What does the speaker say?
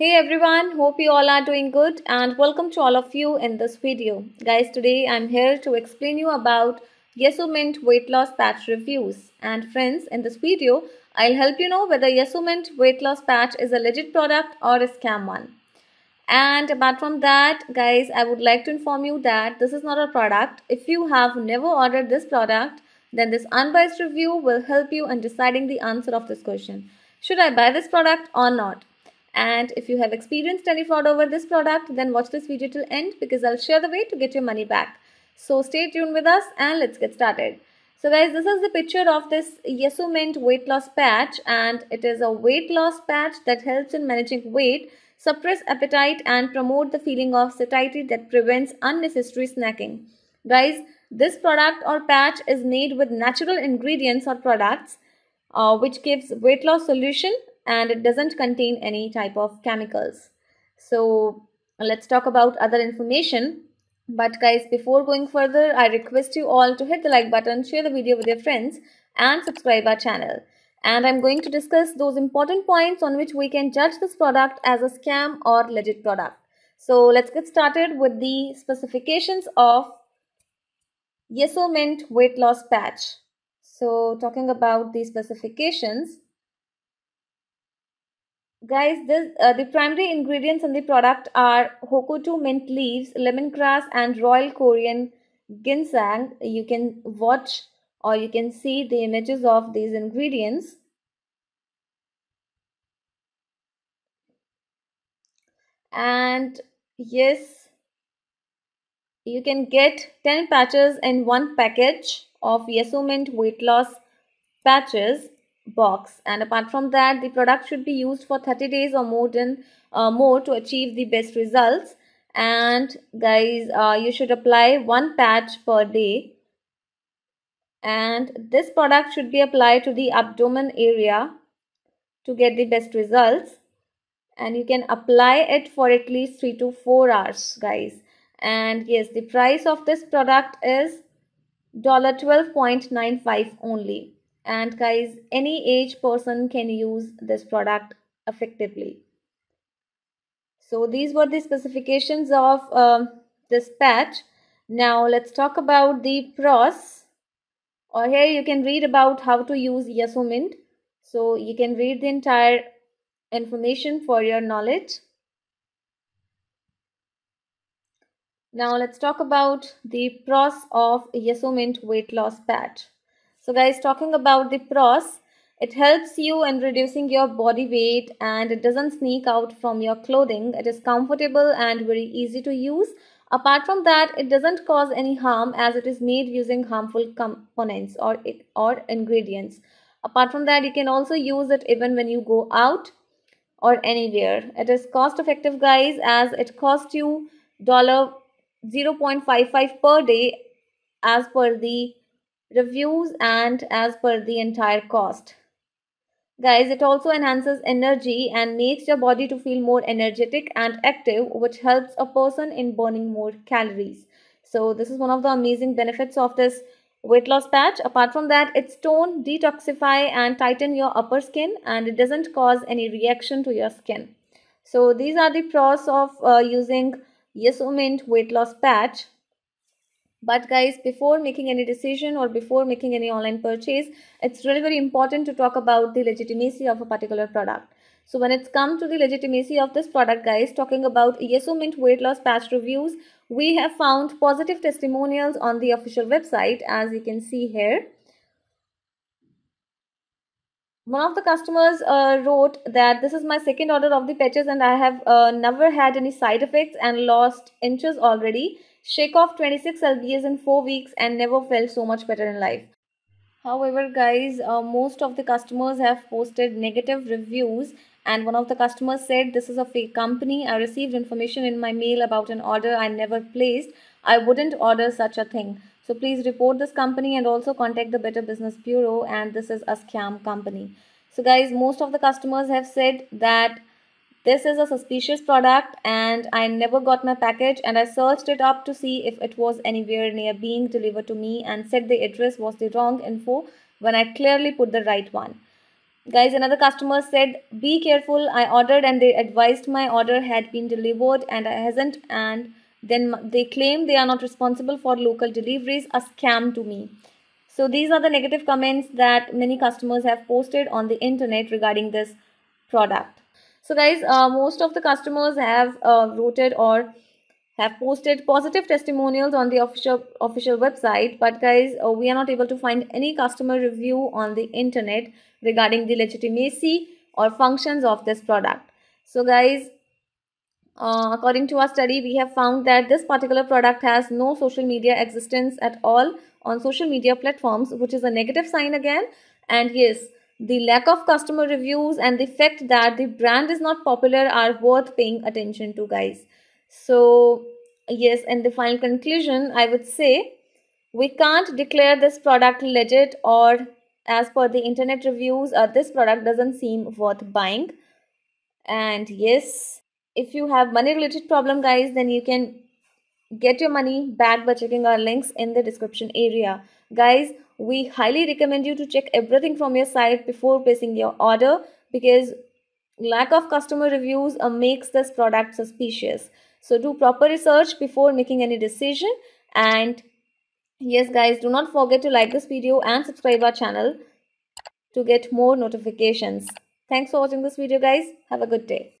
hey everyone hope you all are doing good and welcome to all of you in this video guys today i'm here to explain you about yesomint weight loss patch reviews and friends in this video i'll help you know whether yesomint weight loss patch is a legit product or a scam one and apart from that guys i would like to inform you that this is not a product if you have never ordered this product then this unbiased review will help you in deciding the answer of this question should i buy this product or not and if you have experienced any fraud over this product, then watch this video till end because I'll share the way to get your money back. So stay tuned with us and let's get started. So guys, this is the picture of this Yeso Mint weight loss patch and it is a weight loss patch that helps in managing weight, suppress appetite and promote the feeling of satiety that prevents unnecessary snacking. Guys, this product or patch is made with natural ingredients or products uh, which gives weight loss solution and it doesn't contain any type of chemicals. So let's talk about other information. But guys, before going further, I request you all to hit the like button, share the video with your friends and subscribe our channel. And I'm going to discuss those important points on which we can judge this product as a scam or legit product. So let's get started with the specifications of Yeso Mint weight loss patch. So talking about the specifications, Guys, this, uh, the primary ingredients in the product are Hokuto mint leaves, lemongrass and royal Korean ginseng. You can watch or you can see the images of these ingredients. And yes, you can get 10 patches in one package of Yesomint weight loss patches box and apart from that the product should be used for 30 days or more than uh, more to achieve the best results and guys uh, you should apply one patch per day and this product should be applied to the abdomen area to get the best results and you can apply it for at least 3 to 4 hours guys and yes the price of this product is $12.95 only and guys any age person can use this product effectively so these were the specifications of uh, this patch now let's talk about the pros or here you can read about how to use Yaso Mint so you can read the entire information for your knowledge now let's talk about the pros of Yaso Mint weight loss patch so guys, talking about the pros, it helps you in reducing your body weight and it doesn't sneak out from your clothing. It is comfortable and very easy to use. Apart from that, it doesn't cause any harm as it is made using harmful components or, or ingredients. Apart from that, you can also use it even when you go out or anywhere. It is cost effective guys as it costs you $0.55 per day as per the reviews and as per the entire cost guys it also enhances energy and makes your body to feel more energetic and active which helps a person in burning more calories so this is one of the amazing benefits of this weight loss patch apart from that it's tone detoxify and tighten your upper skin and it doesn't cause any reaction to your skin so these are the pros of uh, using yesomint weight loss patch but guys before making any decision or before making any online purchase it's really very important to talk about the legitimacy of a particular product so when it's come to the legitimacy of this product guys talking about ESO mint weight loss patch reviews we have found positive testimonials on the official website as you can see here one of the customers uh, wrote that this is my second order of the patches and I have uh, never had any side effects and lost inches already. Shake off 26 LBS in 4 weeks and never felt so much better in life. However, guys, uh, most of the customers have posted negative reviews and one of the customers said this is a fake company. I received information in my mail about an order I never placed. I wouldn't order such a thing. So please report this company and also contact the Better Business Bureau and this is a scam company. So guys, most of the customers have said that this is a suspicious product and I never got my package and I searched it up to see if it was anywhere near being delivered to me and said the address was the wrong info when I clearly put the right one. Guys, another customer said, be careful, I ordered and they advised my order had been delivered and I hasn't and then they claim they are not responsible for local deliveries, a scam to me. So these are the negative comments that many customers have posted on the internet regarding this product. So guys, uh, most of the customers have uh, voted or have posted positive testimonials on the official official website but guys uh, we are not able to find any customer review on the internet regarding the legitimacy or functions of this product so guys uh, according to our study we have found that this particular product has no social media existence at all on social media platforms which is a negative sign again and yes the lack of customer reviews and the fact that the brand is not popular are worth paying attention to guys so yes and the final conclusion i would say we can't declare this product legit or as per the internet reviews uh, this product doesn't seem worth buying and yes if you have money related problem guys then you can get your money back by checking our links in the description area. Guys, we highly recommend you to check everything from your site before placing your order because lack of customer reviews uh, makes this product suspicious. So do proper research before making any decision and yes guys do not forget to like this video and subscribe our channel to get more notifications. Thanks for watching this video guys. Have a good day.